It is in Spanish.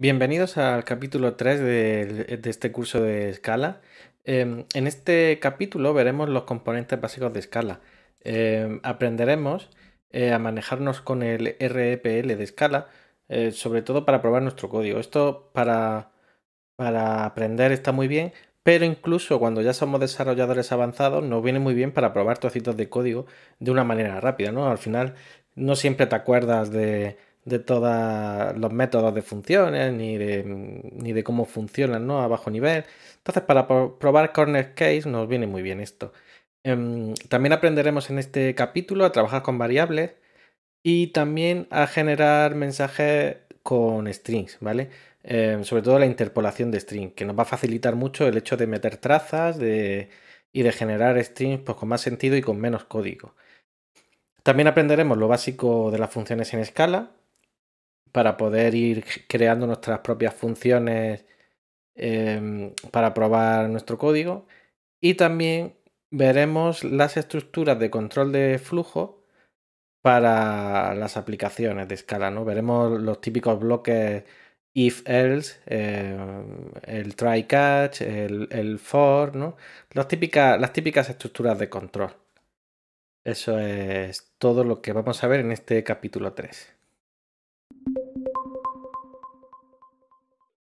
Bienvenidos al capítulo 3 de, este curso de escala. Em, en este capítulo veremos los componentes básicos de escala. Em, aprenderemos eh, a manejarnos con el REPL de escala, eh, sobre todo para probar nuestro código. Esto para, para aprender está muy bien, pero incluso cuando ya somos desarrolladores avanzados nos viene muy bien para probar trocitos de código de una manera rápida. ¿no? Al final no siempre te acuerdas de de todos los métodos de funciones ni de, cómo funcionan ¿no? a bajo nivel. Entonces, para probar Corner Case nos viene muy bien esto. Em, también aprenderemos en este capítulo a trabajar con variables y también a generar mensajes con strings, ¿vale? Em, sobre todo la interpolación de strings, que nos va a facilitar mucho el hecho de meter trazas y de generar strings pues, con más sentido y con menos código. También aprenderemos lo básico de las funciones en escala, para poder ir creando nuestras propias funciones em, para probar nuestro código. Y también veremos las estructuras de control de flujo para las aplicaciones de escala. ¿no? Veremos los típicos bloques if else, em, el try catch, el, for, ¿no? las típicas estructuras de control. Eso es todo lo que vamos a ver en este capítulo 3.